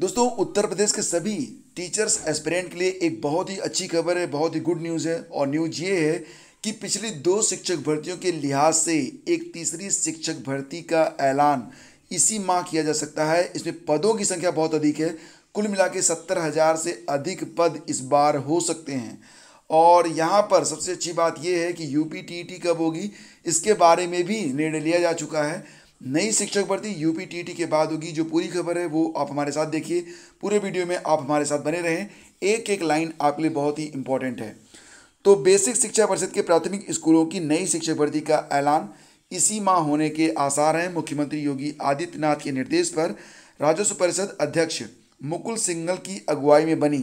दोस्तों उत्तर प्रदेश के सभी टीचर्स एस्पिरेंट के लिए एक बहुत ही अच्छी खबर है बहुत ही गुड न्यूज़ है और न्यूज ये है कि पिछली दो शिक्षक भर्तियों के लिहाज से एक तीसरी शिक्षक भर्ती का ऐलान इसी माह किया जा सकता है इसमें पदों की संख्या बहुत अधिक है कुल मिला के सत्तर हज़ार से अधिक पद इस बार हो सकते हैं और यहाँ पर सबसे अच्छी बात यह है कि यू पी टी कब होगी इसके बारे में भी निर्णय लिया जा चुका है नई शिक्षक भर्ती यूपी टीटी के बाद होगी जो पूरी खबर है वो आप हमारे साथ देखिए पूरे वीडियो में आप हमारे साथ बने रहें एक एक लाइन आपके लिए बहुत ही इंपॉर्टेंट है तो बेसिक शिक्षा परिषद के प्राथमिक स्कूलों की नई शिक्षक भर्ती का ऐलान इसी माह होने के आसार हैं मुख्यमंत्री योगी आदित्यनाथ के निर्देश पर राजस्व परिषद अध्यक्ष मुकुल सिंघल की अगुवाई में बनी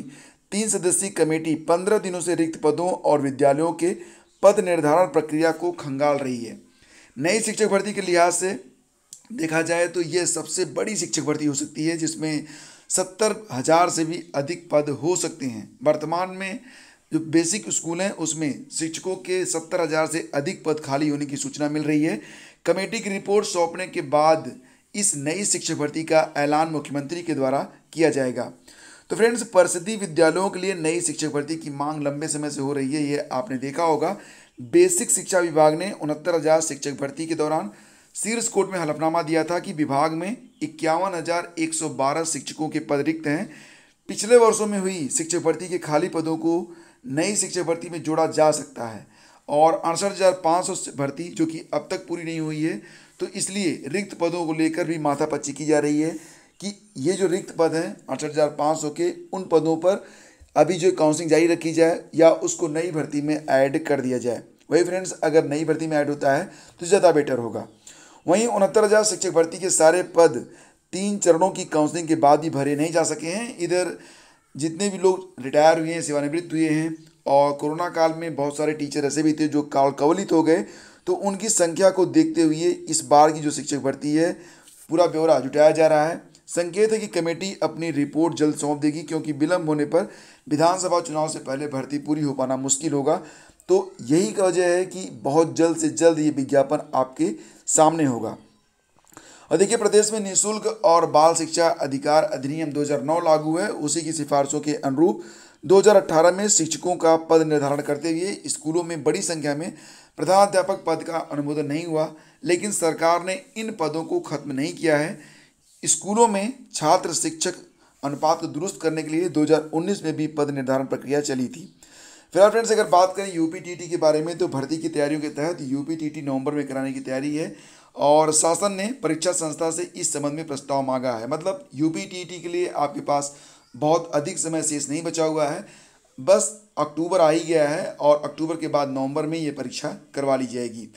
तीन सदस्यीय कमेटी पंद्रह दिनों से रिक्त पदों और विद्यालयों के पद निर्धारण प्रक्रिया को खंगाल रही है नई शिक्षक भर्ती के लिहाज से देखा जाए तो ये सबसे बड़ी शिक्षक भर्ती हो सकती है जिसमें सत्तर हज़ार से भी अधिक पद हो सकते हैं वर्तमान में जो बेसिक स्कूल हैं उसमें शिक्षकों के सत्तर हज़ार से अधिक पद खाली होने की सूचना मिल रही है कमेटी की रिपोर्ट सौंपने के बाद इस नई शिक्षक भर्ती का ऐलान मुख्यमंत्री के द्वारा किया जाएगा तो फ्रेंड्स परिषदीय विद्यालयों के लिए नई शिक्षक भर्ती की मांग लंबे समय से हो रही है ये आपने देखा होगा बेसिक शिक्षा विभाग ने उनहत्तर हज़ार शिक्षक भर्ती के दौरान शीर्ष कोर्ट में हलफनामा दिया था कि विभाग में इक्यावन शिक्षकों के पद रिक्त हैं पिछले वर्षों में हुई शिक्षक भर्ती के खाली पदों को नई शिक्षक भर्ती में जोड़ा जा सकता है और अड़सठ भर्ती जो कि अब तक पूरी नहीं हुई है तो इसलिए रिक्त पदों को लेकर भी माथापच्ची की जा रही है कि ये जो रिक्त पद हैं अड़सठ के उन पदों पर अभी जो काउंसलिंग जारी रखी जाए या उसको नई भर्ती में ऐड कर दिया जाए वही फ्रेंड्स अगर नई भर्ती में ऐड होता है तो ज़्यादा बेटर होगा वहीं उनहत्तर हज़ार शिक्षक भर्ती के सारे पद तीन चरणों की काउंसलिंग के बाद भी भरे नहीं जा सके हैं इधर जितने भी लोग रिटायर हुए हैं सेवानिवृत्त हुए हैं और कोरोना काल में बहुत सारे टीचर ऐसे भी थे जो काल कवलित हो गए तो उनकी संख्या को देखते हुए इस बार की जो शिक्षक भर्ती है पूरा ब्यौरा जुटाया जा रहा है संकेत है कि कमेटी अपनी रिपोर्ट जल्द सौंप देगी क्योंकि विलंब होने पर विधानसभा चुनाव से पहले भर्ती पूरी हो पाना मुश्किल होगा तो यही वजह है कि बहुत जल्द से जल्द ये विज्ञापन आपके सामने होगा और देखिए प्रदेश में निशुल्क और बाल शिक्षा अधिकार अधिनियम 2009 लागू है उसी की सिफारिशों के अनुरूप 2018 में शिक्षकों का पद निर्धारण करते हुए स्कूलों में बड़ी संख्या में प्रधानाध्यापक पद का अनुमोदन नहीं हुआ लेकिन सरकार ने इन पदों को खत्म नहीं किया है स्कूलों में छात्र शिक्षक अनुपात को दुरुस्त करने के लिए 2019 में भी पद निर्धारण प्रक्रिया चली थी फिलहाल फ्रेंड्स अगर बात करें यूपीटीटी के बारे में तो भर्ती की तैयारियों के तहत यूपीटीटी नवंबर में कराने की तैयारी है और शासन ने परीक्षा संस्था से इस संबंध में प्रस्ताव मांगा है मतलब यूपीटीटी के लिए आपके पास बहुत अधिक समय शेष नहीं बचा हुआ है बस अक्टूबर आ ही गया है और अक्टूबर के बाद नवंबर में ये परीक्षा करवा ली जाएगी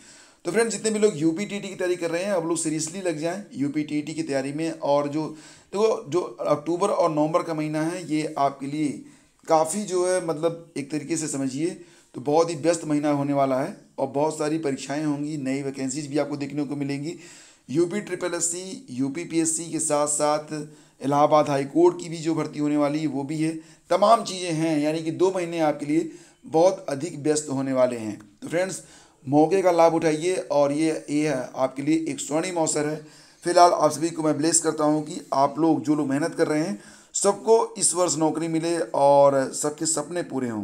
तो फ्रेंड्स जितने भी लोग यू की तैयारी कर रहे हैं अब लोग सीरियसली लग जाएँ यू की तैयारी में और जो देखो तो जो अक्टूबर और नवंबर का महीना है ये आपके लिए काफ़ी जो है मतलब एक तरीके से समझिए तो बहुत ही व्यस्त महीना होने वाला है और बहुत सारी परीक्षाएं होंगी नई वैकेंसीज भी आपको देखने को मिलेंगी यूपी ट्रिपल एस सी यू के साथ साथ इलाहाबाद हाई कोर्ट की भी जो भर्ती होने वाली है वो भी है तमाम चीज़ें हैं यानी कि दो महीने आपके लिए बहुत अधिक व्यस्त होने वाले हैं तो फ्रेंड्स मौके का लाभ उठाइए और ये ये है आपके लिए एक स्वर्णिम अवसर है फिलहाल आप सभी को मैं ब्लेस करता हूँ कि आप लोग जो लोग मेहनत कर रहे हैं सबको इस वर्ष नौकरी मिले और सबके सपने पूरे हों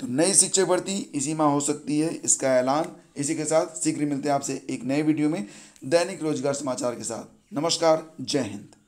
तो नई शिक्षक भर्ती इसी माह हो सकती है इसका ऐलान इसी के साथ शीघ्र मिलते हैं आपसे एक नए वीडियो में दैनिक रोजगार समाचार के साथ नमस्कार जय हिंद